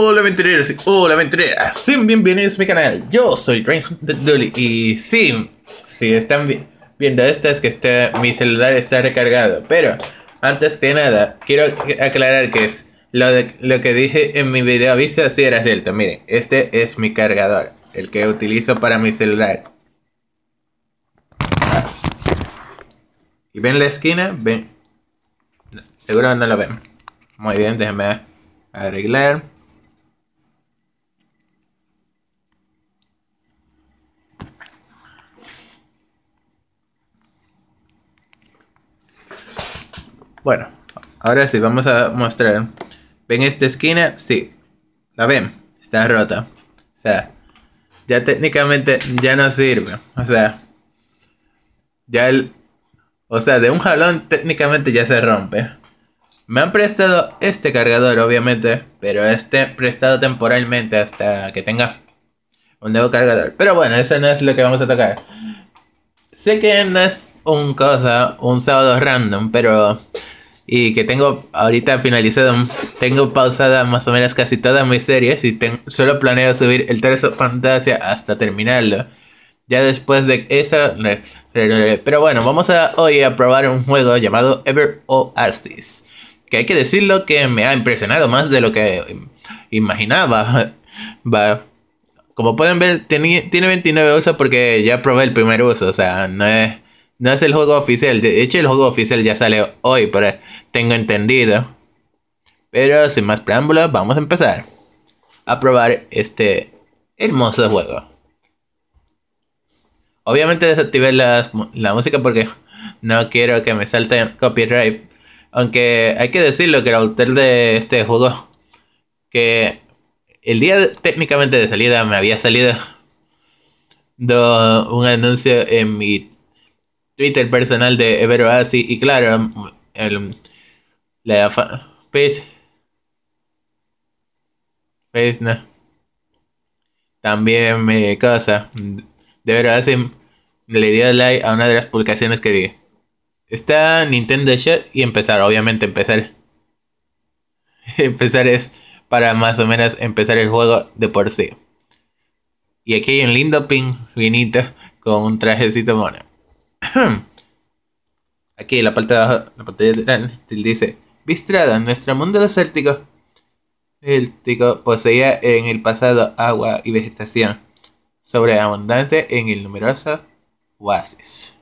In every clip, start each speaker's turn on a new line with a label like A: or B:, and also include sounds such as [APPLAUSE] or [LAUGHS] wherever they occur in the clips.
A: Hola aventureros, hola aventureras, bienvenidos a mi canal. Yo soy Reinhardt Dolly y sí, si están viendo esto es que está, mi celular está recargado. Pero antes que nada, quiero aclarar que es lo, que dije en mi video aviso si era cierto. Miren, este es mi cargador, el que utilizo para mi celular. ¿Y ven la esquina? Ven. seguro no lo ven. Muy bien, déjenme arreglar. Bueno, ahora sí, vamos a mostrar. ¿Ven esta esquina? Sí. ¿La ven? Está rota. O sea, ya técnicamente ya no sirve. O sea, ya el... O sea, de un jalón técnicamente ya se rompe. Me han prestado este cargador, obviamente, pero este prestado temporalmente hasta que tenga un nuevo cargador. Pero bueno, eso no es lo que vamos a tocar. Sé que no es un cosa, un sábado random, pero y que tengo ahorita finalizado, tengo pausada más o menos casi todas mis series y solo planeo subir el de fantasia hasta terminarlo. Ya después de eso, pero bueno, vamos a hoy a probar un juego llamado Ever Oasis, que hay que decirlo que me ha impresionado más de lo que imaginaba. [LAUGHS] Como pueden ver, tiene, 29 usos porque ya probé el primer uso, o sea, no es, no es el juego oficial. De hecho, el juego oficial ya sale hoy, pero tengo entendido. Pero sin más preámbulos, vamos a empezar a probar este hermoso juego. Obviamente desactivé la música porque no quiero que me salte copyright. Aunque hay que decirlo que el autor de este juego, que el día técnicamente de salida me había salido un anuncio en mi Twitter personal de Ever y claro, el, la PES. PES, no. También me casa De verdad, se le dio like a una de las publicaciones que di Está Nintendo Shot y empezar, obviamente empezar. [LAUGHS] empezar es para más o menos empezar el juego de por sí. Y aquí hay un lindo pin finito con un trajecito mono. [CLEARS THROAT] aquí la parte de abajo, la pantalla dice Vistrada, nuestro mundo desértico, tico poseía en el pasado agua y vegetación sobreabundante en el numeroso oasis.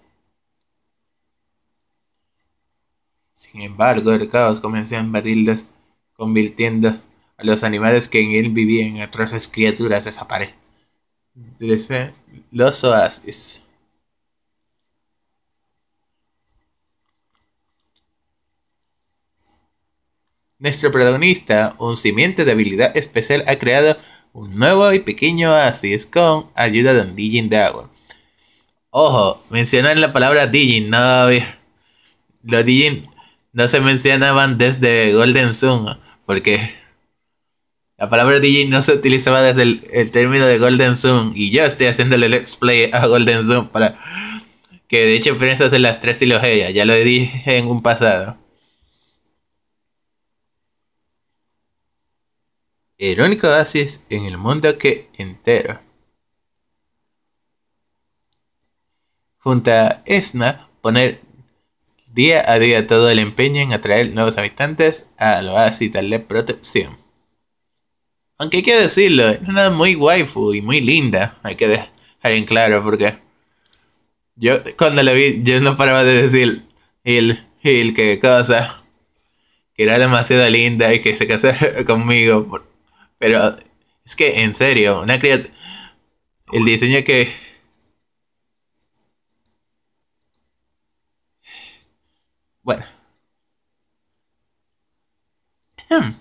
A: Sin embargo, el caos comenzó a invadirlos, convirtiendo a los animales que en él vivían en atroces criaturas desaparecidas, Los oasis. Nuestro protagonista, un simiente de habilidad especial, ha creado un nuevo y pequeño oasis con ayuda de un Digin de agua. Ojo, mencionan la palabra Digin, no los Digin no se mencionaban desde Golden Sun, porque la palabra Digin no se utilizaba desde el, término de Golden Sun, y yo estoy haciéndole let's play a Golden Sun para que de hecho pienses en las tres trilogías, ya lo dije en un pasado. El único oasis en el mundo que entero. Junta a Esna, poner día a día todo el empeño en atraer nuevos habitantes lo oasis y darle protección. Aunque hay que decirlo, es una muy waifu y muy linda, hay que dejar en claro porque yo cuando la vi yo no paraba de decir el el qué cosa que era demasiado linda y que se casara [LAUGHS] conmigo pero es que, en serio, una criatura... El diseño que... Bueno. Hmm.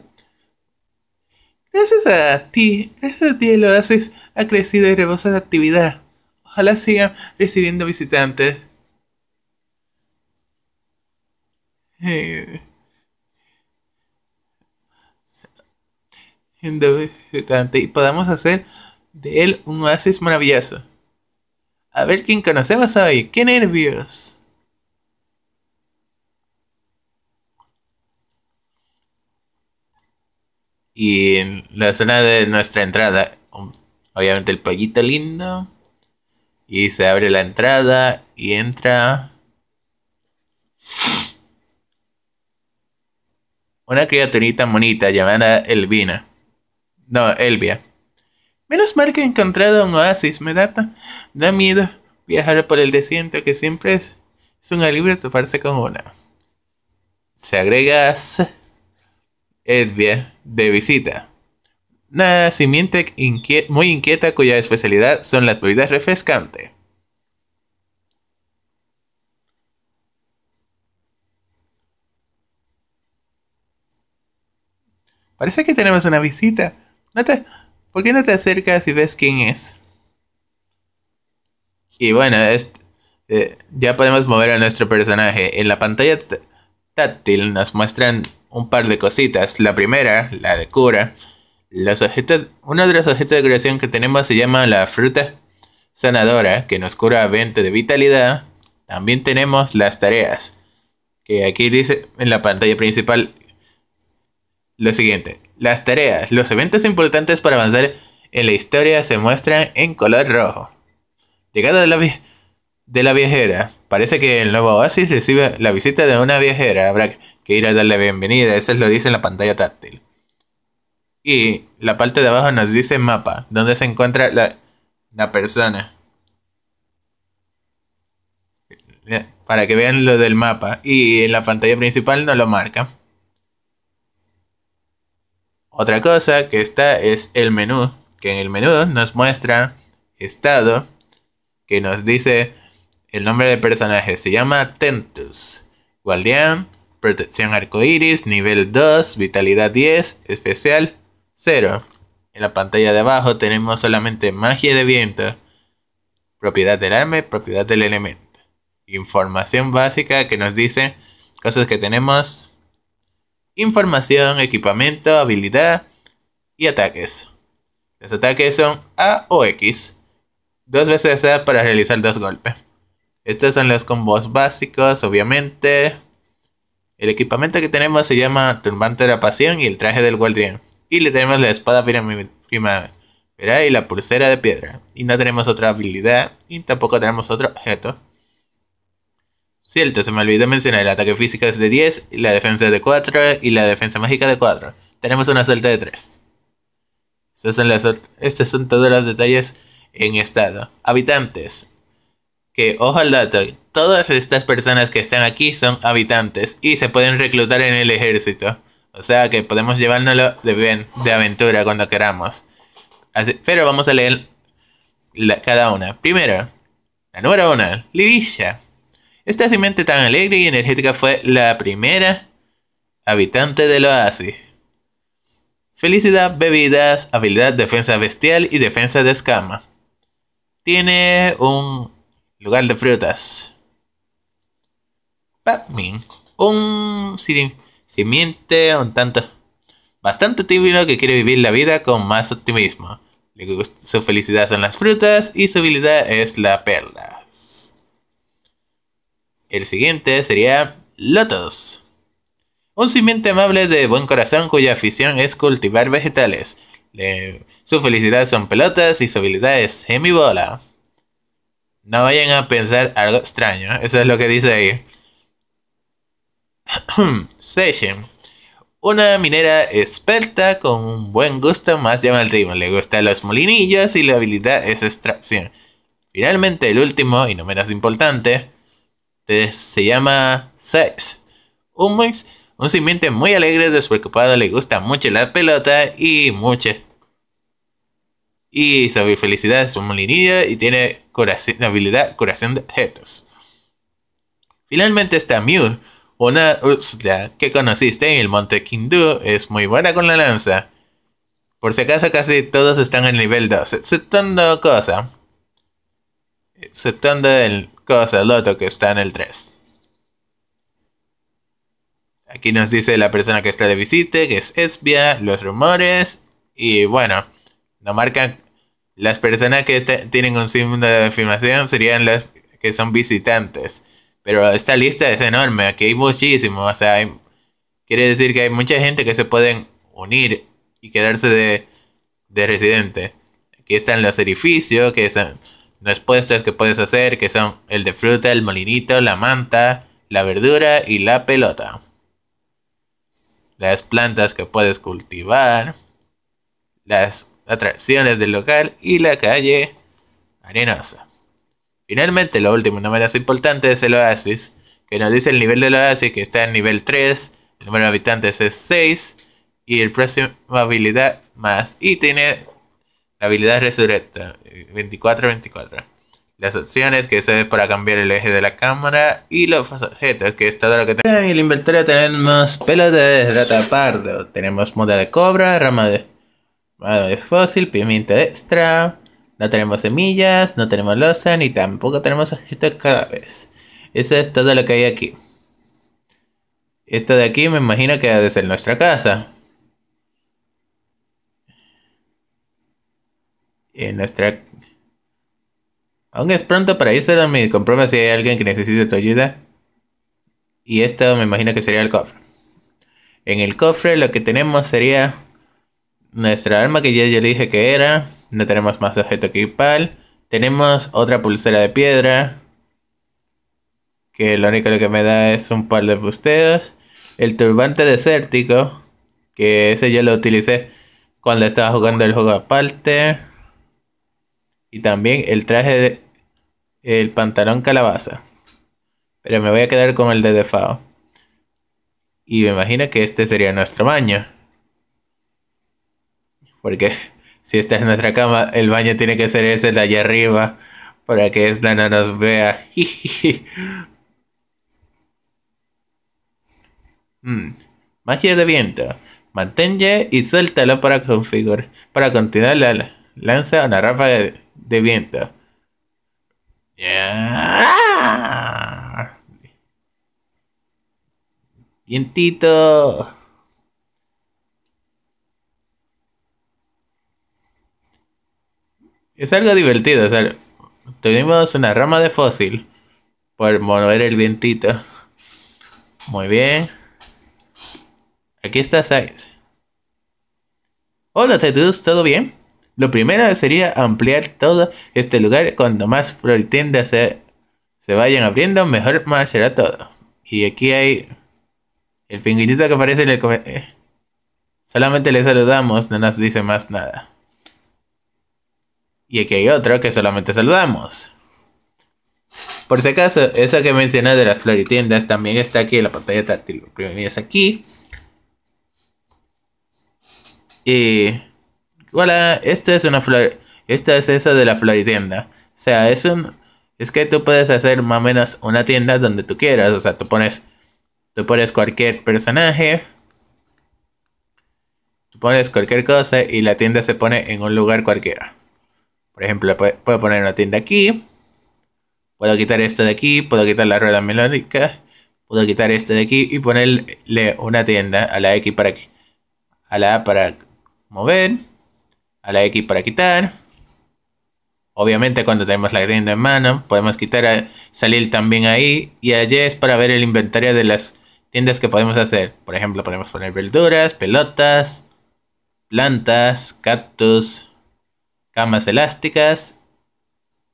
A: Gracias a ti, gracias a ti lo haces, ha crecido y rebosa de actividad. Ojalá sigan recibiendo visitantes. Eh. y podamos hacer de él un oasis maravilloso. A ver quién conocemos hoy. ¡Qué nervios! Y en la zona de nuestra entrada, um, obviamente el pollito lindo. Y se abre la entrada y entra una criaturita bonita llamada Elvina. No, Elvia. Menos mal que he encontrado un oasis, me da, da miedo viajar por el desierto que siempre es, es un alivio toparse con una. Se agregas Edvia de visita. Una simiente muy inquieta cuya especialidad son las bebidas refrescantes. Parece que tenemos una visita. No ¿Por qué no te acercas y ves quién es? Y bueno, eh, ya podemos mover a nuestro personaje. En la pantalla táctil nos muestran un par de cositas. La primera, la de cura. Los objetos, uno de los objetos de curación que tenemos se llama la fruta sanadora, que nos cura 20 de vitalidad. También tenemos las tareas, que aquí dice en la pantalla principal lo siguiente. Las tareas, los eventos importantes para avanzar en la historia se muestran en color rojo. Llegada de la, viajera, parece que el nuevo oasis recibe la visita de una viajera. Habrá que ir a darle bienvenida, eso lo dice en la pantalla táctil. Y la parte de abajo nos dice mapa, donde se encuentra la, la persona. Eh, para que vean lo del mapa. Y en la pantalla principal no lo marca. Otra cosa que está es el menú, que en el menú nos muestra estado, que nos dice el nombre del personaje, se llama Tentus, guardián, protección arcoiris, nivel 2, vitalidad 10, especial 0. En la pantalla de abajo tenemos solamente magia de viento, propiedad del arma propiedad del elemento. Información básica que nos dice cosas que tenemos información, equipamiento, habilidad y ataques. Los ataques son A o X, dos veces A para realizar dos golpes. Estos son los combos básicos, obviamente. El equipamiento que tenemos se llama Turbante de la Pasión y el traje del guardián. Y le tenemos la espada primavera y la pulsera de piedra. Y no tenemos otra habilidad y tampoco tenemos otro objeto. Cierto, se me olvidó mencionar, el ataque físico es de 10, la defensa es de 4 y la defensa mágica de 4. Tenemos una suelta de 3. Estos son, todos los detalles en estado. Habitantes. Que ojo al dato, todas estas personas que están aquí son habitantes y se pueden reclutar en el ejército. O sea que podemos llevárnoslo de, bien, de aventura cuando queramos. pero vamos a leer cada una. Primero, la número 1, Lidilla. Esta simiente tan alegre y energética fue la primera habitante del oasis. Felicidad, bebidas, habilidad, defensa bestial y defensa de escama. Tiene un lugar de frutas. un simiente un tanto bastante tímido que quiere vivir la vida con más optimismo. Su felicidad son las frutas y su habilidad es la perla. El siguiente sería Lotus. Un simiente amable de buen corazón cuya afición es cultivar vegetales. Su felicidad son pelotas y su habilidad es hemibola. No vayan a pensar algo extraño, eso es lo que dice ahí. [CLEARS THROAT] Session. Una minera experta con un buen gusto más llamativo. Le gustan los molinillos y la habilidad es extracción. Finalmente, el último y no menos importante, se llama Sex. un simiente muy alegre, despreocupado, le gusta mucho la pelota y mucho. Y su felicidad es un molinillo y tiene curación, habilidad curación de objetos. Finalmente está Mew, una La que conociste en el monte Kindu, es muy buena con la lanza. Por si acaso casi todos están en nivel 2, exceptando cosa. Exceptando el cosa loto que está en el 3. Aquí nos dice la persona que está de visite que es Esbia, los rumores. Y bueno, nos marcan las personas que tienen un símbolo de afirmación serían las que son visitantes. Pero esta lista es enorme, aquí hay muchísimo. O sea, quiere decir que hay mucha gente que se pueden unir y quedarse de, de residente. Aquí están los edificios que son las puestas que puedes hacer, que son el de fruta, el molinito, la manta, la verdura y la pelota. Las plantas que puedes cultivar, las atracciones del local y la calle arenosa. Finalmente, lo último, no menos importante, es el oasis, que nos dice el nivel del oasis que está en nivel 3, el número de habitantes es 6 y el próximo habilidad más y tiene habilidad resurrecta, 24-24. Las opciones que se es para cambiar el eje de la cámara y los objetos que es todo lo que tenemos. En el inventario tenemos pelos de rata tenemos muda de cobra, rama de, de fósil, pimienta extra, no tenemos semillas, no tenemos losa, ni tampoco tenemos objetos cada vez. Eso es todo lo que hay aquí. Esto de aquí me imagino que ha de ser nuestra casa. en nuestra... Aún es pronto para irse, me comprueba si hay alguien que necesite tu ayuda. Y esto me imagino que sería el cofre. En el cofre lo que tenemos sería nuestra arma que ya, le dije que era. No tenemos más objeto que Tenemos otra pulsera de piedra. Que lo único que me da es un par de busteos. El turbante desértico. Que ese yo lo utilicé cuando estaba jugando el juego aparte. Y también el traje de el pantalón calabaza. Pero me voy a quedar con el de Defao. Y me imagino que este sería nuestro baño. Porque [LAUGHS] si esta es nuestra cama, el baño tiene que ser ese de allá arriba. Para que esta no nos vea. [LAUGHS] Mm. Magia de viento. Manténle y suéltalo para configurar. Para continuar la lanza una ráfaga de de viento Vientito. Es algo divertido, o tuvimos una rama de fósil por mover el vientito. Muy bien. Aquí está Sainz. Hola, Tedus, ¿todo bien? Lo primero sería ampliar todo este lugar. Cuando más floritendas se, se vayan abriendo, mejor más será todo. Y aquí hay el pingüinito que aparece en el comentario. Eh. Solamente le saludamos, no nos dice más nada. Y aquí hay otro que solamente saludamos. Por si acaso, eso que mencioné de las floritiendas también está aquí en la pantalla táctil. Lo primero es aquí. Y Hola, ah, esta es una flor. Esta es esa de la tienda. O sea, es un. Es que tú puedes hacer más o menos una tienda donde tú quieras. O sea, tú pones. Tú pones cualquier personaje. Tú pones cualquier cosa y la tienda se pone en un lugar cualquiera. Por ejemplo, puedo poner una tienda aquí. Puedo quitar esto de aquí. Puedo quitar la rueda melódica. Puedo quitar esto de aquí y ponerle una tienda a la X para aquí. A la A para mover a la X para quitar. Obviamente cuando tenemos la tienda en mano, podemos quitar a eh, salir también ahí. Y allí es para ver el inventario de las tiendas que podemos hacer. Por ejemplo, podemos poner verduras, pelotas, plantas, cactus, camas elásticas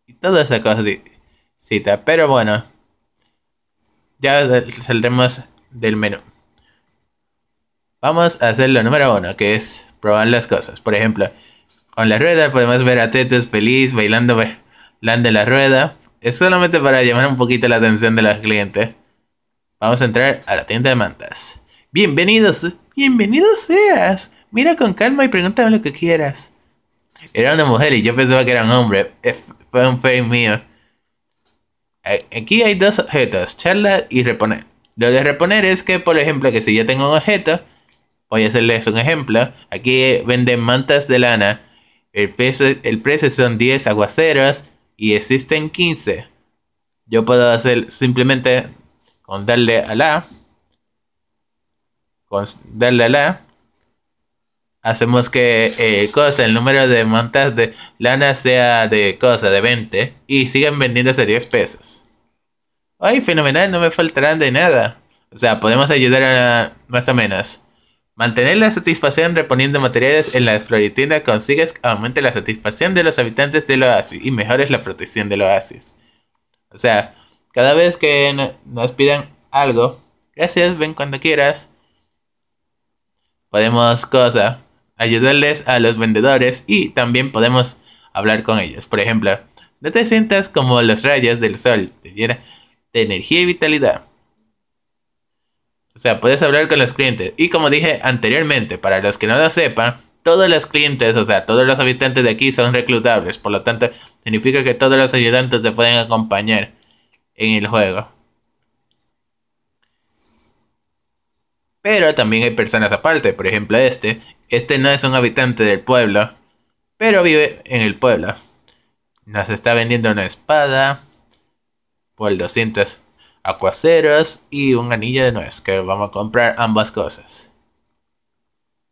A: y toda esa cosita. Pero bueno, ya saldremos del menú. Vamos a hacer lo número uno, que es probar las cosas. Por ejemplo, con la rueda. Podemos ver a Tetos feliz bailando, bailando la rueda. Es solamente para llamar un poquito la atención de los clientes. Vamos a entrar a la tienda de mantas. Bienvenidos, ...bienvenidos seas. Mira con calma y pregúntame lo que quieras. Era una mujer y yo pensaba que era un hombre. Fue un fail mío. Eh, aquí hay dos objetos, charla y reponer. Lo de reponer es que, por ejemplo, que si yo tengo un objeto, voy a hacerles un ejemplo. Aquí venden mantas de lana el precio, el precio son 10 aguaceros y existen 15. Yo puedo hacer simplemente con darle a la. Con darle a la. Hacemos que eh, cosa, el número de montas de lana sea de cosa, de 20. Y siguen vendiéndose 10 pesos. ¡Ay, fenomenal! No me faltarán de nada. O sea, podemos ayudar a más o menos. Mantener la satisfacción reponiendo materiales en la exploretina consigues aumenta la satisfacción de los habitantes del oasis y mejores la protección del oasis. O sea, cada vez que nos pidan algo, gracias, ven cuando quieras. Podemos cosa, ayudarles a los vendedores y también podemos hablar con ellos. Por ejemplo, no te sientas como los rayos del sol, te llena de energía y vitalidad. O sea, puedes hablar con los clientes. Y como dije anteriormente, para los que no lo sepan, todos los clientes, o sea, todos los habitantes de aquí son reclutables. Por lo tanto, significa que todos los ayudantes te pueden acompañar en el juego. Pero también hay personas aparte, por ejemplo este. Este no es un habitante del pueblo, pero vive en el pueblo. Nos está vendiendo una espada por 200 acuaceros y un anillo de nuez, que vamos a comprar ambas cosas.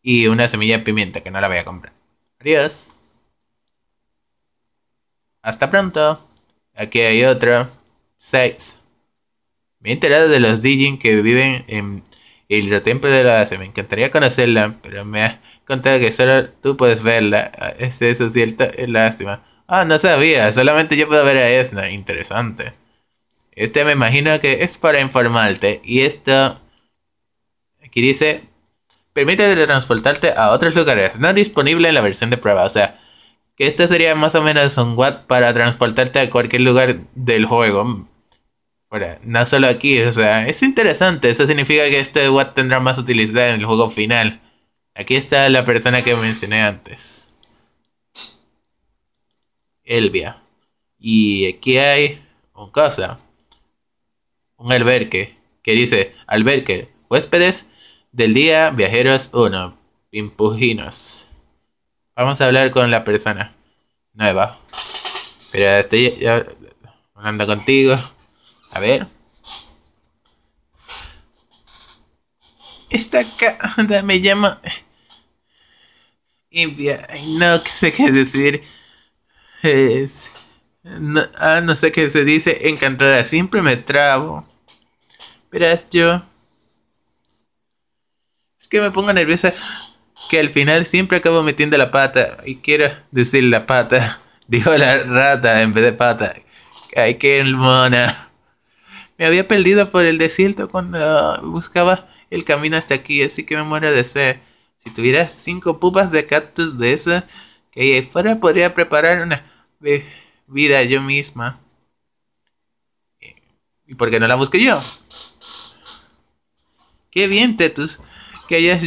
A: Y una semilla de pimienta, que no la voy a comprar. Adiós. Hasta pronto. Aquí hay otro. seis. Me he enterado de los Dijin que viven en el templo de la se Me encantaría conocerla, pero me ha contado que solo tú puedes verla. Ah, eso es lástima. Ah, no sabía. Solamente yo puedo ver a Esna. Interesante. Este me imagino que es para informarte. Y esto... Aquí dice... Permite transportarte a otros lugares. No disponible en la versión de prueba. O sea, que esto sería más o menos un Watt para transportarte a cualquier lugar del juego. Bueno... no solo aquí, o sea, es interesante. Eso significa que este Watt tendrá más utilidad en el juego final. Aquí está la persona que mencioné antes. Elvia. Y aquí hay un cosa un alberque que dice alberque, huéspedes del día, viajeros 1, pimpujinos. Vamos a hablar con la persona nueva. Pero estoy hablando contigo. A ver. Esta cara me llama Invia. No sé qué decir. no, ah, no sé qué se dice. Encantada. Siempre me trabo. Verás, yo. Es que me pongo nerviosa que al final siempre acabo metiendo la pata. Y quiero decir la pata. [LAUGHS] Dijo la rata en vez de pata. Ay, qué mona. Me había perdido por el desierto cuando buscaba el camino hasta aquí, así que me muero de sed. Si tuvieras cinco pupas de cactus de esas que ahí fuera, podría preparar una bebida yo misma. ¿Y por qué no la busqué yo? Qué bien, Tetus, que hayas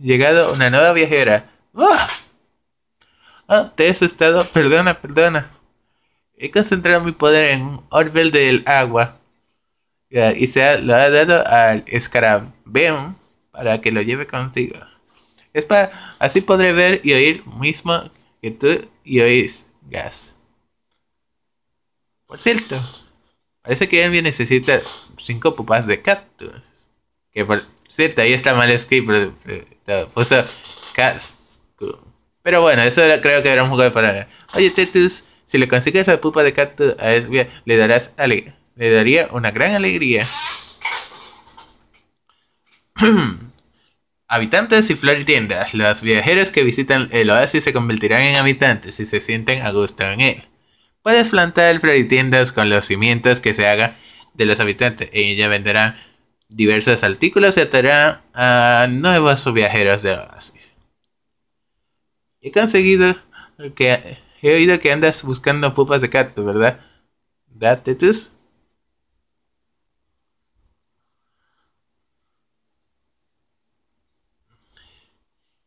A: llegado una nueva viajera. ¡Ah! ah te he asustado. Perdona, perdona. He concentrado mi poder en un orbe del agua. Y se lo ha dado al escarabeón para que lo lleve contigo. Es para así podré ver y oír mismo que tú y oís gas. Por cierto, parece que Envy necesita cinco pupas de cactus. Que por cierto, ahí está mal escrito. Puso eh, Pero bueno, eso creo que era un juego de Oye, Tetus, si le consigues la pupa de Cactus a Esbia, le darás le daría una gran alegría. [CLEARS THROAT] habitantes y flor tiendas Los viajeros que visitan el oasis se convertirán en habitantes y se sienten a gusto en él. Puedes plantar flor tiendas con los cimientos que se hagan de los habitantes y ella venderán diversos artículos se atarán a nuevos viajeros de Oasis. He conseguido que he oído que andas buscando pupas de cactus ¿verdad? Date tus.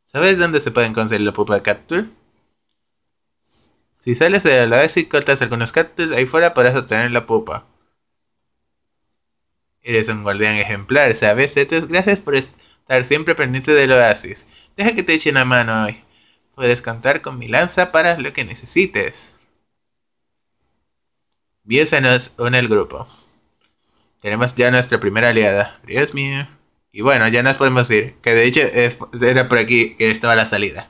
A: ¿Sabes dónde se pueden conseguir la pupa de cactus? Si sales de la vez y cortas algunos cactus ahí fuera podrás obtener la pupa. Eres un guardián ejemplar, ¿sabes? Entonces, gracias por estar siempre pendiente del oasis. Deja que te eche una mano hoy. Puedes contar con mi lanza para lo que necesites. Bios nos une el grupo. Tenemos ya nuestra primera aliada. Dios mío. Y bueno, ya nos podemos ir. Que de hecho era por aquí que estaba la salida.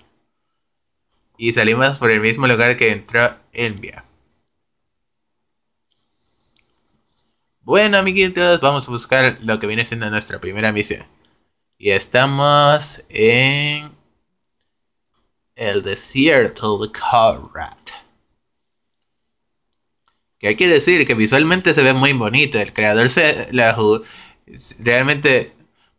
A: Y salimos por el mismo lugar que entró Envia. Bueno, amiguitos, vamos a buscar lo que viene siendo nuestra primera misión. Y estamos en el desierto de Korat. Que hay que decir que visualmente se ve muy bonito. El creador se la Realmente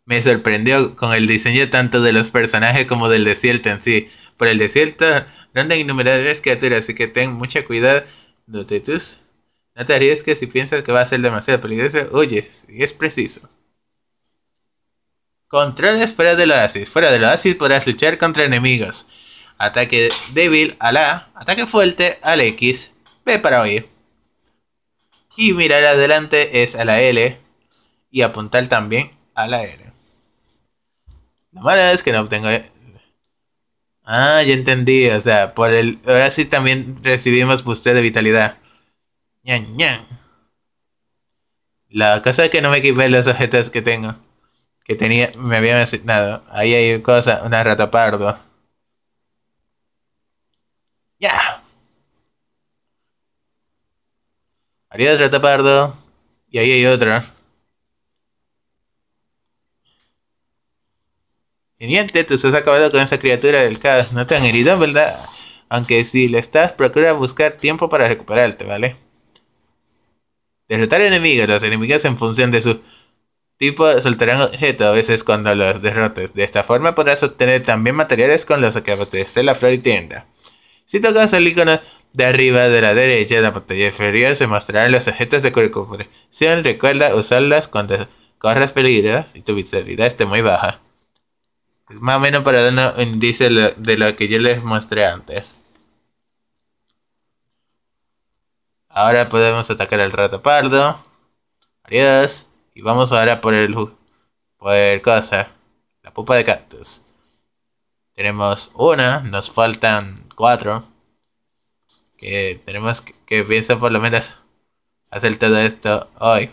A: me sorprendió con el diseño tanto de los personajes como del desierto en sí. Por el desierto andan innumerables criaturas, así que ten mucha cuidado de tus no te que si piensas que va a ser demasiado peligroso, oye y es preciso. Controles fuera del oasis. Fuera del oasis podrás luchar contra enemigos. Ataque débil a la ataque fuerte al X, B para oír. Y mirar adelante es a la L y apuntar también a la L. La mala es que no obtengo... Ah, ya entendí, o sea, por el oasis también recibimos usted de vitalidad. Ñan, ñan. La cosa es que no me equipé los objetos que tengo. Que tenía, me habían asignado. Ahí hay cosa, una rata pardo. Ya. Yeah. Adiós, rata pardo. Y ahí hay otra. Teniente, tú has acabado con esa criatura del caos. No te han herido, ¿verdad? Aunque si le estás, procura buscar tiempo para recuperarte, ¿vale? derrotar enemigos. Los enemigos en función de su tipo soltarán objetos a veces cuando los derrotes. De esta forma podrás obtener también materiales con los que de la flor y tienda. Si tocas el icono de arriba de la derecha de la pantalla inferior se mostrarán los objetos de recuperación. Recuerda usarlas cuando corras peligro y tu visibilidad esté muy baja. Más o menos para dar un índice de lo que yo les mostré antes. Ahora podemos atacar al rato pardo. Adiós. Y vamos ahora por el... Por cosa. La pupa de cactus. Tenemos una. Nos faltan cuatro. Que tenemos que, que por lo menos hacer todo esto hoy.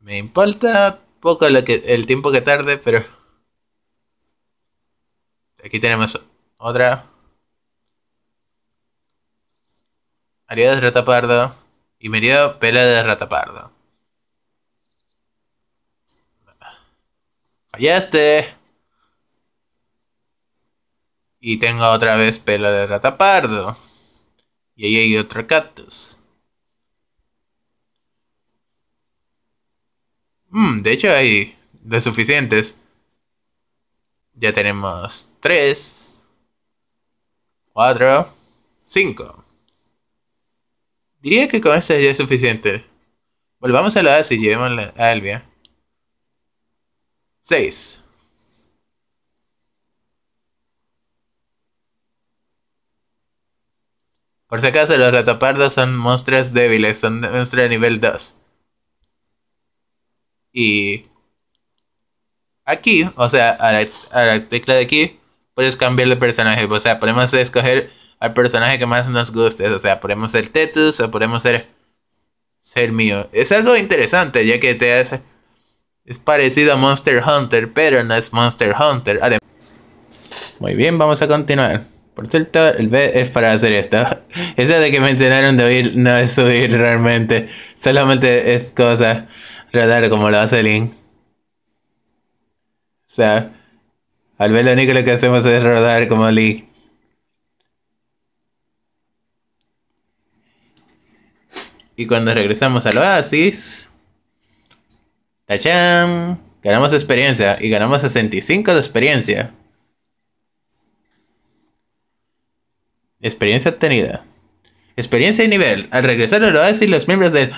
A: Me importa poco el tiempo que tarde, pero... Aquí tenemos otra. María de ratapardo. Y Y dio pela de ratapardo. Fallaste. Y tengo otra vez pela de ratapardo. Y ahí hay otro cactus. Mm, de hecho hay de suficientes. Ya tenemos 3, 4, 5. Diría que con esta ya es suficiente. Volvamos a la base y llevemos a Elvia. 6. ¿eh? Por si acaso, los ratopardos son monstruos débiles, son monstruos de nivel 2. Y aquí, o sea, a a la tecla de aquí, puedes cambiar de personaje. O sea, podemos escoger al personaje que más nos guste. O sea, podemos ser Tetus o podemos ser ser mío. Es algo interesante ya que te hace es parecido a Monster Hunter, pero no es Monster Hunter. Además, muy bien, vamos a continuar. Por cierto, el B es para hacer esto. [LAUGHS] Esa de que mencionaron de oír no es subir realmente. Solamente es cosa radar como lo hace Link. O sea, al ver lo único que hacemos es rodar como Link. Y cuando regresamos al oasis, ¡tacham! Ganamos experiencia y ganamos 65 de experiencia. Experiencia obtenida. Experiencia y nivel. Al regresar al oasis, los miembros del,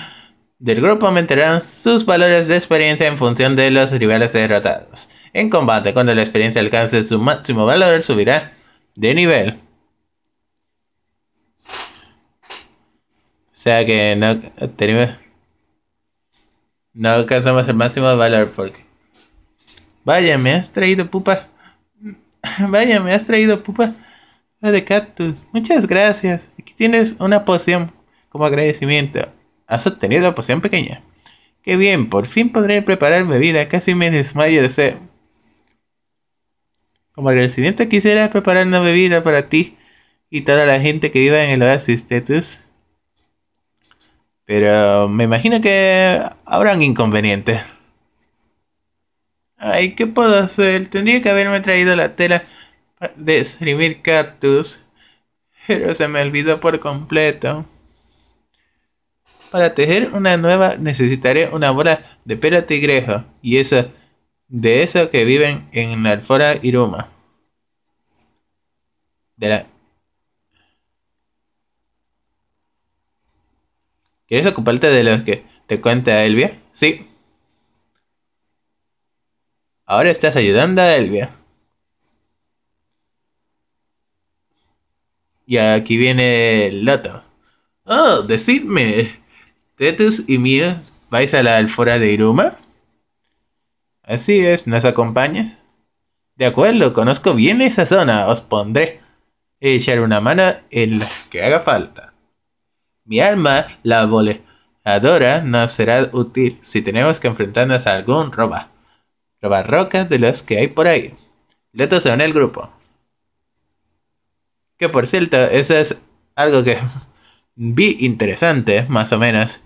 A: del grupo aumentarán sus valores de experiencia en función de los rivales derrotados. En combate, cuando la experiencia alcance su máximo valor, subirá de nivel. sea que no tenemos. No alcanzamos el máximo valor porque. Vaya, me has traído pupa. [LAUGHS] Vaya, me has traído pupa de cactus. Muchas gracias. Aquí tienes una poción como agradecimiento. Has obtenido la poción pequeña. Qué bien, por fin podré preparar bebida. Casi me desmayo de ser... Como agradecimiento quisiera preparar una bebida para ti y toda la gente que viva en el oasis de tus pero me imagino que habrá habrán inconveniente. Ay, ¿qué puedo hacer? Tendría que haberme traído la tela de escribir cactus. Pero se me olvidó por completo. Para tejer una nueva necesitaré una bola de pelo tigrejo. Y esa de esos que viven en la alfora Iruma. De la ¿Quieres ocuparte de lo que te cuenta Elvia? Sí. Ahora estás ayudando a Elvia. Y aquí viene el loto. Oh, decidme. Tetus y Mia, ¿vais a la alfora de Iruma? Así es, ¿nos acompañas? De acuerdo, conozco bien esa zona, os pondré. Echar una mano en la que haga falta. Mi alma, la voladora, no será útil si tenemos que enfrentarnos a algún roba. Roba rocas de los que hay por ahí. letos en el grupo. Que por cierto, eso es algo que [LAUGHS] vi interesante, más o menos.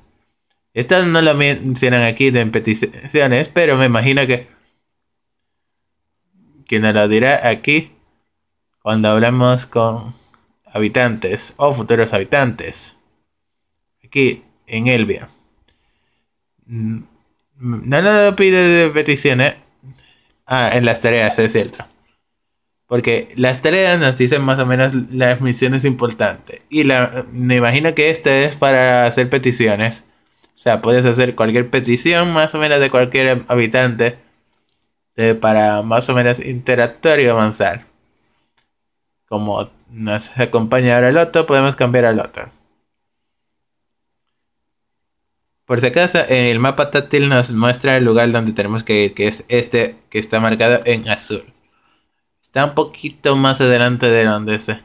A: Estas no lo mencionan aquí de peticiones, pero me imagino que quien nos lo dirá aquí cuando hablamos con habitantes o futuros habitantes aquí en Elvia. No mm, nos pide peticiones ah, en las tareas, es cierto. Porque las tareas nos dicen más o menos las misiones importantes. Y la, me imagino que este es para hacer peticiones. O sea, puedes hacer cualquier petición más o menos de cualquier habitante para más o menos interactuar y avanzar. Como nos acompaña ahora el otro, podemos cambiar al otro. Por si acaso, el mapa táctil nos muestra el lugar donde tenemos que ir, que es este que está marcado en azul. Está un poquito más adelante de donde se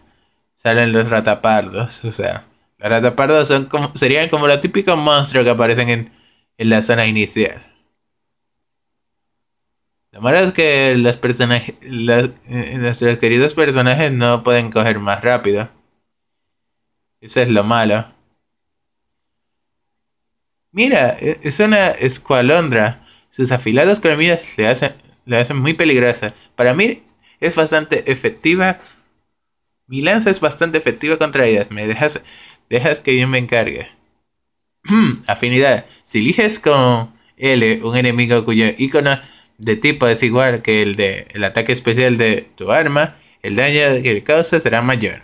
A: salen los ratapardos. O sea, los ratapardos son serían como los típicos monstruos que aparecen en, la zona inicial. Lo malo es que los personajes, los, eh, nuestros queridos personajes no pueden coger más rápido. Eso es lo malo. Mira, e, es una escualondra. Sus afilados colmillos le hacen, le hacen muy peligrosa. Para mí es bastante efectiva. Mi lanza es bastante efectiva contra ellas. Me dejas, dejas que yo me encargue. Hmm, afinidad. Si eliges con L un enemigo cuyo icono de tipo es igual que el de el ataque especial de tu arma, el daño que le causa será mayor.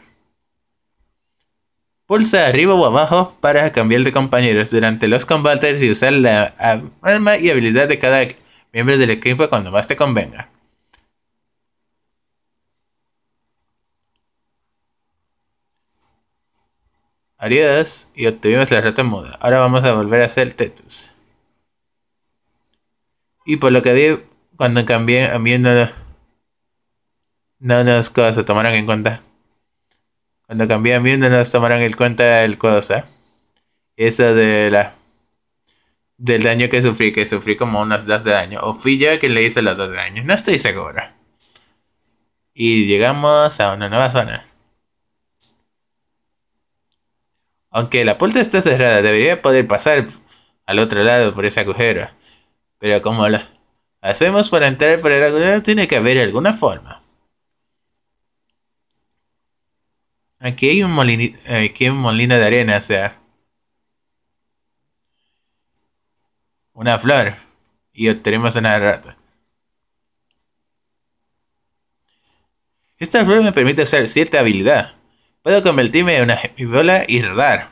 A: Pulsa arriba o abajo para cambiar de compañeros durante los combates y usar la arma y habilidad de cada miembro del equipo cuando más te convenga. Adiós y obtuvimos la rata muda. Ahora vamos a volver a hacer Tetus. Y por lo que vi, cuando cambié, a mí no, no nos cosas tomaron en cuenta. Cuando cambian no nos tomaron en cuenta el cosa. Eso de la del daño que sufrí, que sufrí como unas dos de daño. O fui ya que le hice los dos de daño. No estoy seguro. Y llegamos a una nueva zona. Aunque la puerta está cerrada, debería poder pasar al otro lado por ese agujero. Pero como lo hacemos para entrar por el agujero, tiene que haber alguna forma. Aquí hay un molino, molino de arena, o sea. Una flor. Y obtenemos una rata. Esta flor me permite usar cierta habilidad. Puedo convertirme en una gemibola y rodar.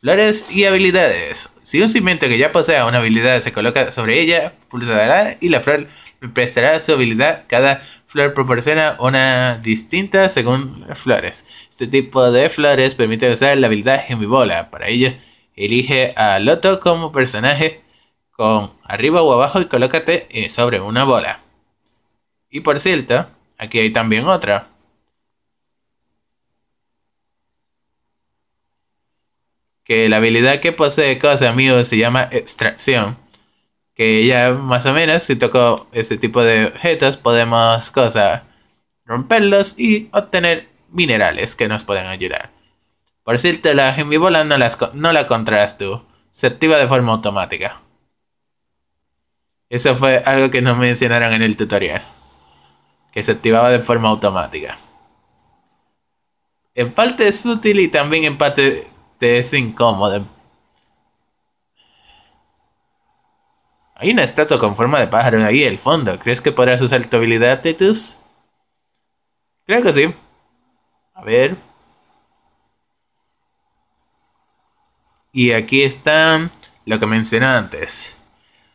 A: Flores y habilidades. Si un cimiento que ya posea una habilidad se coloca sobre ella, pulsará y la flor prestará su habilidad cada proporciona una distinta según las flores. Este tipo de flores permite usar la habilidad bola Para ello, elige a Loto como personaje con arriba o abajo y colócate eh, sobre una bola. Y por cierto, aquí hay también otra. Que la habilidad que posee Cosa amigo se llama Extracción que ya más o menos si toco ese tipo de objetos podemos cosa, romperlos y obtener minerales que nos pueden ayudar. Por cierto, la gemibola no, las, no la encontrarás tú, se activa de forma automática. Eso fue algo que nos mencionaron en el tutorial, que se activaba de forma automática. En parte es útil y también en parte te es incómodo, Hay una estatua con forma de pájaro ahí en el fondo. ¿Crees que podrás usar tu habilidad, Titus? Creo que sí. A ver. Y aquí está lo que mencioné antes.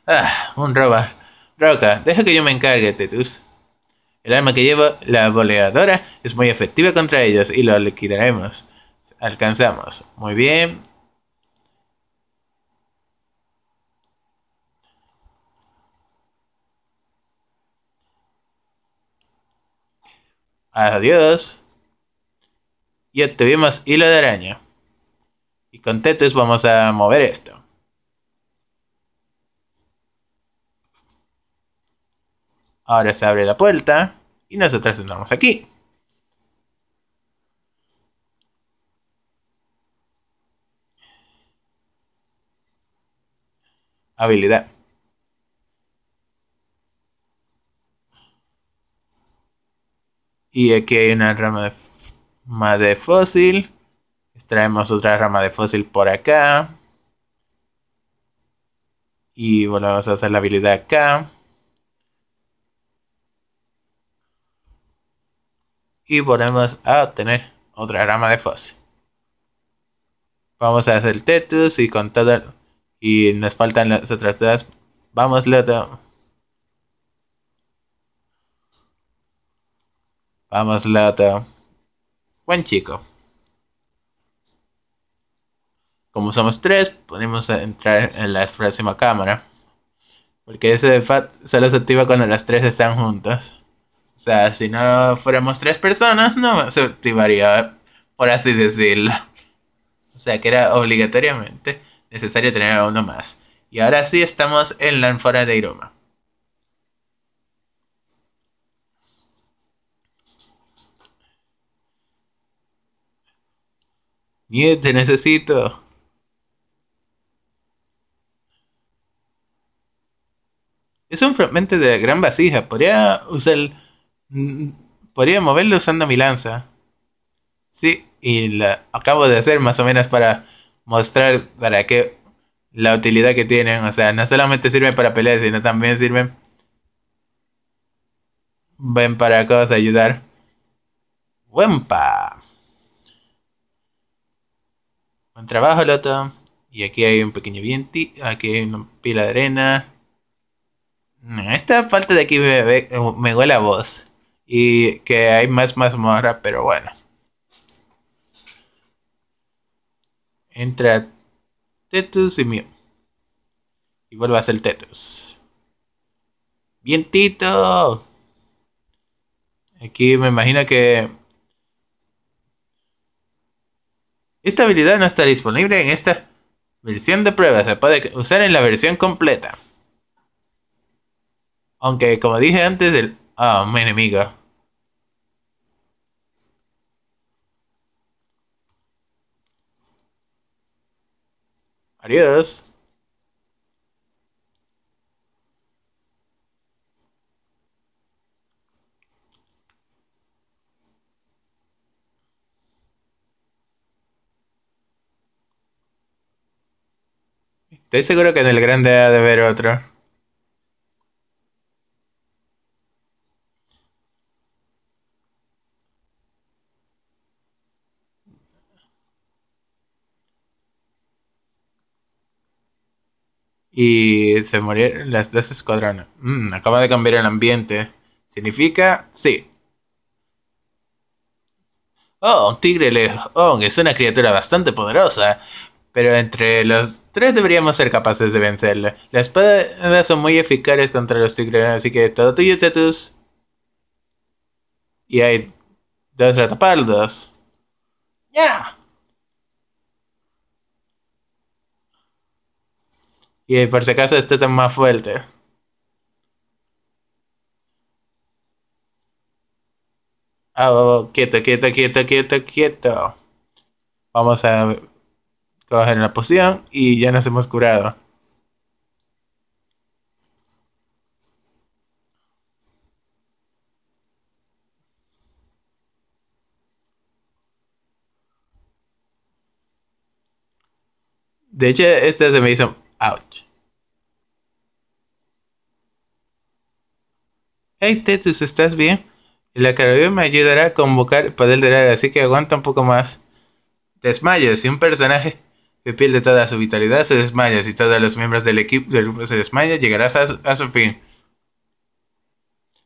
A: Ah, un roba. Roca, deja que yo me encargue, Titus. El arma que llevo, la boleadora es muy efectiva contra ellos y lo liquidaremos. Alcanzamos. Muy bien. Adiós. Y tuvimos hilo de araña. Y con vamos a mover esto. Ahora se abre la puerta y nosotros entramos aquí. Habilidad. Y aquí hay una rama de, de fósil. Extraemos otra rama de fósil por acá. Y volvemos a hacer la habilidad acá. Y volvemos a obtener otra rama de fósil. Vamos a hacer el Tetus y con todo... Y nos faltan las otras dos. Vamos, Loto. Vamos, Lata. Buen chico. Como somos tres, podemos entrar en la próxima cámara. Porque ese de FAT solo se activa cuando las tres están juntas. O sea, si no fuéramos tres personas, no se activaría, por así decirlo. O sea, que era obligatoriamente necesario tener a uno más. Y ahora sí estamos en la ánfora de Iroma. Ni te necesito. Es un fragmento de gran vasija. Podría usar. Mm, podría moverlo usando mi lanza. Sí, y la acabo de hacer más o menos para mostrar para qué la utilidad que tienen. O sea, no solamente sirven para pelear, sino también sirven. Ven para acá, a ayudar. Wempa trabajo, Loto. Y aquí hay un pequeño viento aquí hay una pila de arena. Mm, esta falta de aquí me, me, voz. Y que hay más más morra pero bueno. Entra Tetus y mío Y vuelve a ser Tetus. ¡Vientito! Aquí me imagino que Esta habilidad no está disponible en esta versión de prueba, se puede usar en la versión completa. Aunque como dije antes, del... Ah, oh, mi enemigo.
B: Adiós.
A: Estoy seguro que en el grande ha de haber otro. Y se murieron las dos escuadrones. Mm, acaba de cambiar el ambiente. Significa, sí. Oh, un tigre león oh, es una criatura bastante poderosa, pero entre los Tres deberíamos ser capaces de vencerla. Las espadas son muy eficaces contra los tigres, así que todo tuyo, Tetus. Y hay dos ratapaldos. ¡Ya! Y por si acaso este es más fuerte. Ah, oh, oh, quieto, quieto, quieto, quieto, quieto. Vamos a trabajar en la poción y ya nos hemos curado. De hecho, este se me hizo... Ouch. Hey, Tetus, ¿estás bien? La carabina me ayudará a convocar el poder de la así que aguanta un poco más. Desmayo, si un personaje que pierde toda su vitalidad, se desmaya. Si todos los miembros del equipo del grupo se desmayan, llegarás a su, fin.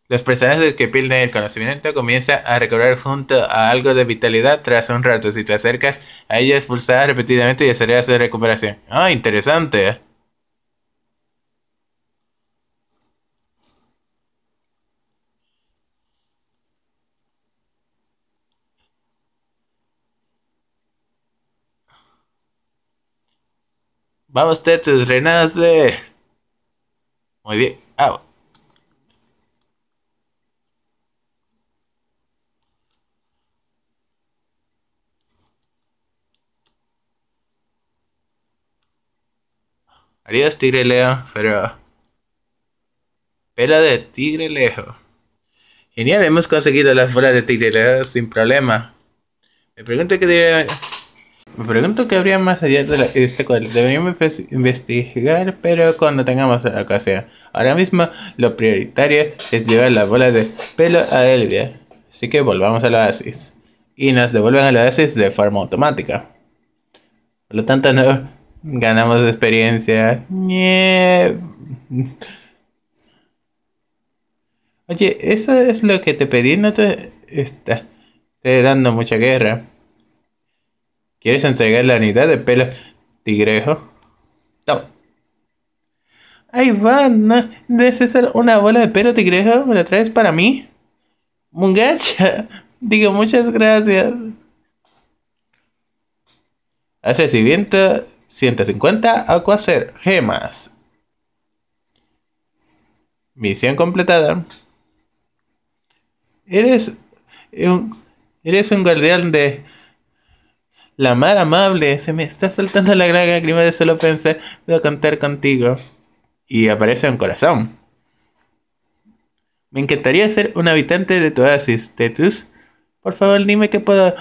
A: Los personajes que pierden el conocimiento comienzan a recobrar junto a algo de vitalidad tras un rato. Si te acercas a ellos, pulsarás repetidamente y estarás su recuperación. Ah, interesante. Vamos, Tetris, de Muy bien. Ah. Adiós, este tigre Leo. pero... Pela de tigre lejos. Genial, hemos conseguido las bolas de tigre Leo sin problema. Me pregunto qué diría... Me pregunto qué habría más allá de, la, este Deberíamos investigar, pero cuando tengamos la ocasión. Ahora mismo lo prioritario es llevar la bola de pelo a Elvia. Así que volvamos a la oasis. Y nos devuelven a la oasis de forma automática. Por lo tanto, no ganamos experiencia. Oye, eso es lo que te pedí, no te está, dando mucha guerra. ¿Quieres entregar la unidad de pelo tigrejo? No. Ay, van, ¿no? ¿Debes una bola de pelo tigrejo? ¿Me la traes para mí? Mungacha. [LAUGHS] Digo, muchas gracias. Hace si siguiente. 150 acuacer gemas. Misión completada. Eres eres un guardián de la mar amable se me está saltando la gran lágrima de solo pensar, voy a cantar contigo. Y aparece un corazón. Me encantaría ser un habitante de tu oasis, Tetus. Por favor, dime qué puedo.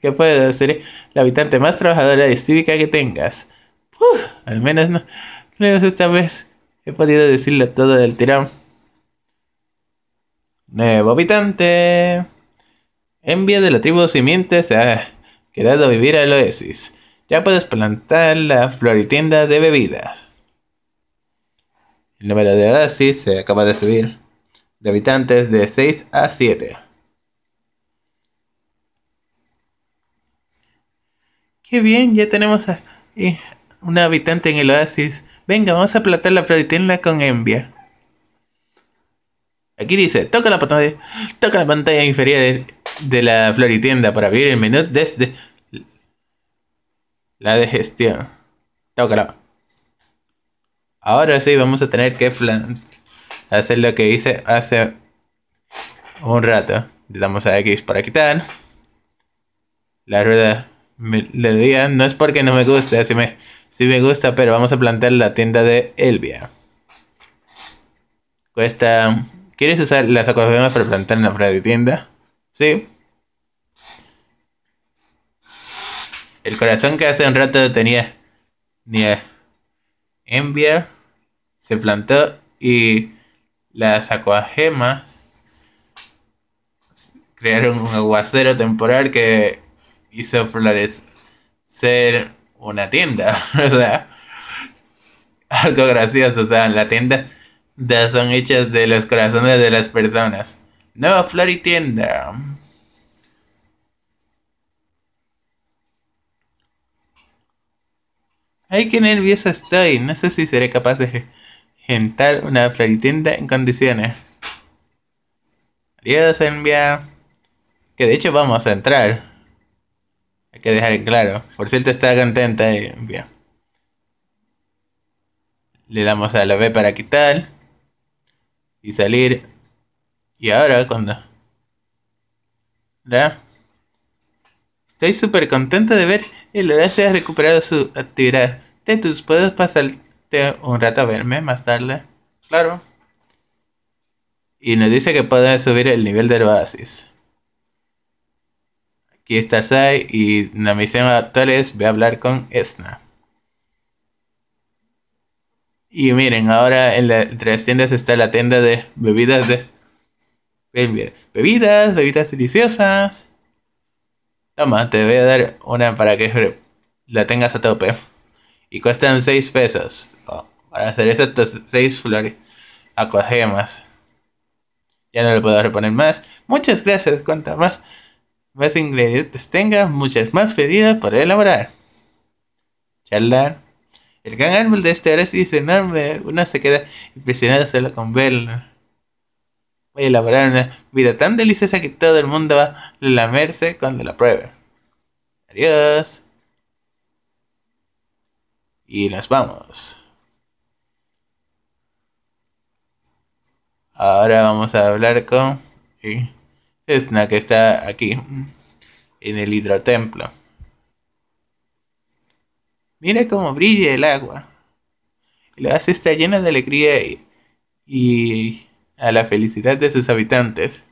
A: que puedo ser la habitante más trabajadora y cívica que tengas. al menos no. Menos esta vez he podido decirlo todo del tirón. Nuevo habitante. Envía de la tribu simientes a. Ah, quedado a vivir al oasis. Ya puedes plantar la floritienda de bebidas. El número de oasis se acaba de subir. De habitantes de 6 a 7. Qué bien, ya tenemos a eh, una habitante en el oasis. Venga, vamos a plantar la floritienda con envia. Aquí dice, toca la pantalla, toca la pantalla inferior de, de la floritienda para abrir el menú desde la de gestión Tócalo. Ahora sí, vamos a tener que hacer lo que hice hace un rato. Le damos a X para quitar. La rueda digan No es porque no me guste, si me, si me gusta, pero vamos a plantar la tienda de Elvia. Cuesta. ¿Quieres usar las acordeones para plantar en la de tienda? Sí. El corazón que hace un rato tenía ni Envia se plantó y las acuajemas crearon un aguacero temporal que hizo florecer una tienda. [LAUGHS] o sea, algo gracioso. O sea, la tienda son hechas de los corazones de las personas. Nueva flor y tienda. Ay, qué nerviosa estoy. No sé si seré capaz de gentar una floritienda en condiciones. Adiós, Envia. Que de hecho vamos a entrar. Hay que dejar claro. Por cierto, está contenta Envia. Le damos a la B para quitar. Y salir. Y ahora, cuando... ¿Verdad? Estoy súper contenta de ver y luego se ha recuperado su actividad. Tentus, ¿puedes pasarte un rato a verme más tarde? Claro. Y nos dice que puede subir el nivel del oasis. Aquí está Sai y la misión actual es voy a hablar con Esna. Y miren, ahora en las tiendas está la tienda de bebidas de... Bebidas, bebidas deliciosas. Toma, te voy a dar una para que la tengas a tope. Y cuestan 6 pesos. Oh, para hacer esas 6 flores acuajemas. Ya no le puedo reponer más. Muchas gracias. Cuanta más, más ingredientes tenga, muchas más pedidas por elaborar. Charlar. El gran árbol de este área es enorme. Uno se queda impresionado solo con verlo. Voy a elaborar una vida tan deliciosa que todo el mundo va a lamerse cuando la pruebe. Adiós. Y nos vamos. Ahora vamos a hablar con Esna que está aquí en el hidrotemplo. Mira cómo brilla el agua. La base está llena de alegría y a la felicidad de sus habitantes.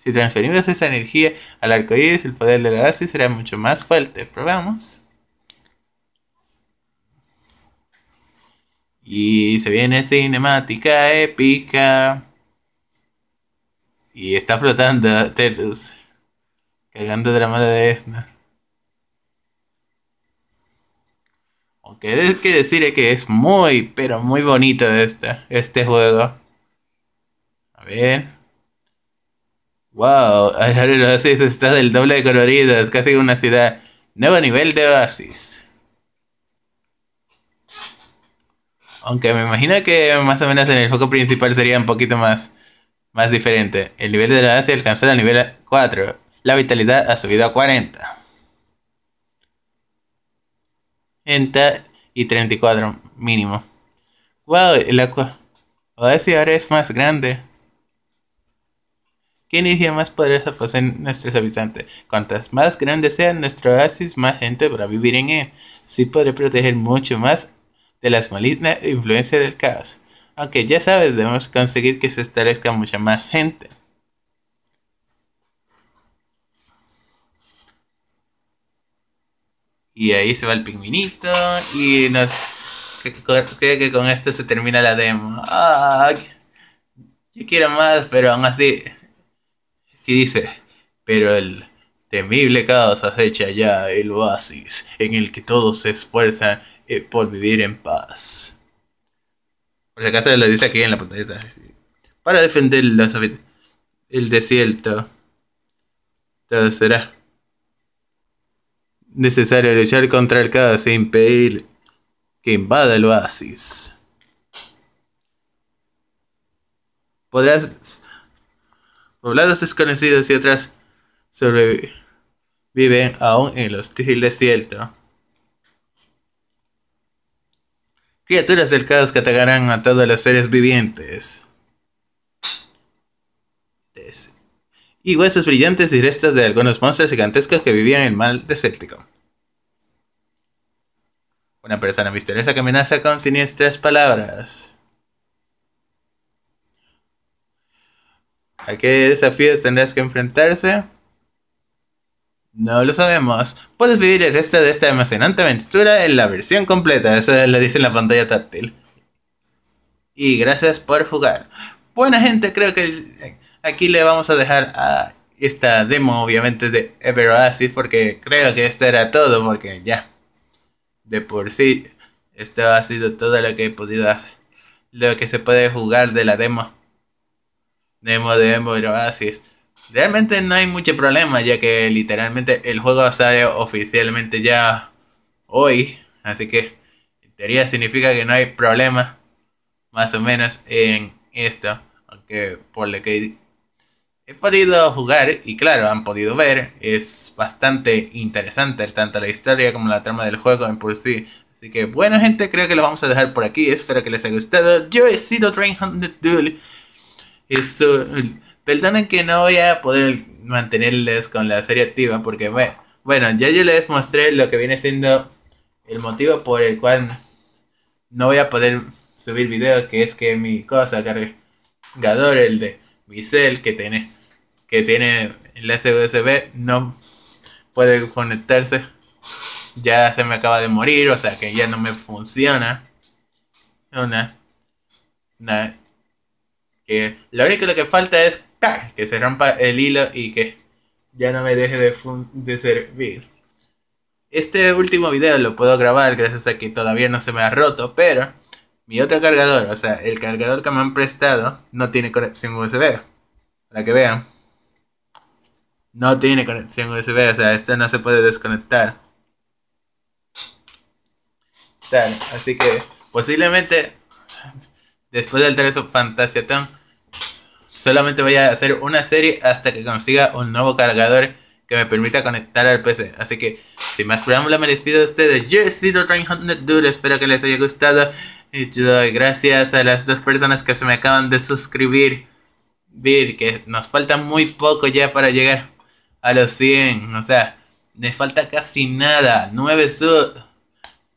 A: Si transferimos esa energía al arcoíris, el poder de la galaxia será mucho más fuerte. Probamos. Y se viene cinemática épica. Y está flotando Tetus. Cagando drama de Esna. Aunque es que decir que es muy, pero muy bonito este, este juego. A ver. Wow, el oasis está del doble de colorido, es casi una ciudad. Nuevo nivel de oasis. Aunque me imagino que más o menos en el juego principal sería un poquito más, más diferente. El nivel de la base alcanzó el nivel 4. La vitalidad ha subido a 40. 30 y 34 mínimo. Wow, la Oasis ahora es más grande. ¿Qué energía más poderosa poseen nuestros habitantes? Cuantas más grandes sean nuestro oasis, más gente podrá vivir en él. Sí podré proteger mucho más de las malignas e influencias del caos. Aunque ya sabes, debemos conseguir que se establezca mucha más gente. Y ahí se va el pingüinito y nos... Creo que con esto se termina la demo. yo quiero más, pero aún así y dice, pero el temible caos acecha ya el oasis en el que todos se esfuerzan eh, por vivir en paz. Por si acaso lo dice aquí en la pantalla. Para defender el desierto, entonces será necesario luchar contra el caos e impedir que invada el oasis. Podrás poblados desconocidos y otras sobreviven aún en los [LAUGHS] desierto. Criaturas del caos que atacarán a todos los seres vivientes. Y huesos brillantes y restos de algunos monstruos gigantescos que vivían en el mal desértico. Una persona misteriosa que amenaza con siniestras palabras. ¿A qué desafíos tendrás que enfrentarse? No lo sabemos. Puedes vivir el resto de esta emocionante aventura en la versión completa. Eso lo dice en la pantalla táctil. Y gracias por jugar. Buena gente, creo que aquí le vamos a dejar a esta demo, obviamente, de Ever Oasis, porque creo que esto era todo, porque ya. De por sí, esto ha sido todo lo que he podido hacer. Lo que se puede jugar de la demo demo, demo, y es Realmente no hay mucho problema, ya que literalmente el juego sale oficialmente ya hoy. Así que en teoría significa que no hay problema, más o menos, en esto. Aunque por lo que he podido jugar, y claro, han podido ver, es bastante interesante tanto la historia como la trama del juego en por sí. Así que bueno gente, creo que lo vamos a dejar por aquí. Espero que les haya gustado. Yo he sido Train Hunted Duel es perdonen que no voy a poder mantenerles con la serie activa porque bueno, bueno, ya yo les mostré lo que viene siendo el motivo por el cual no voy a poder subir video, que es que mi cosa cargador, el de mi cel que tiene que tiene enlace USB no puede conectarse. Ya se me acaba de morir, o sea que ya no me funciona. Una, una eh, lo único que falta es que se rompa el hilo y que ya no me deje de, servir. Este último video lo puedo grabar gracias a que todavía no se me ha roto, pero mi otro cargador, o sea, el cargador que me han prestado, no tiene conexión USB. Para que vean. No tiene conexión USB, o sea, este no se puede desconectar. así que posiblemente después del fantasia tan solamente voy a hacer una serie hasta que consiga un nuevo cargador que me permita conectar al PC. Así que, sin más preámbulo me despido de ustedes. Yo he sido Hunter Dude, espero que les haya gustado. Y yo doy gracias a las dos personas que se me acaban de suscribir. Vir, que nos falta muy poco ya para llegar a los 100. O sea, me falta casi nada. 9 sub.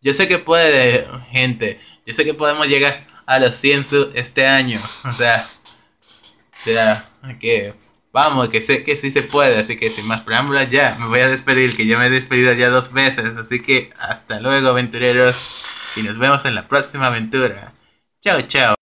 A: Yo sé que puede, gente. Yo sé que podemos llegar a los 100 sub este año. O sea, sea, que vamos, que sé que sí se puede, así que sin más preámbulos ya, me voy a despedir, que ya me he despedido ya dos veces, así que hasta luego aventureros y nos vemos en la próxima aventura. Chao, chao.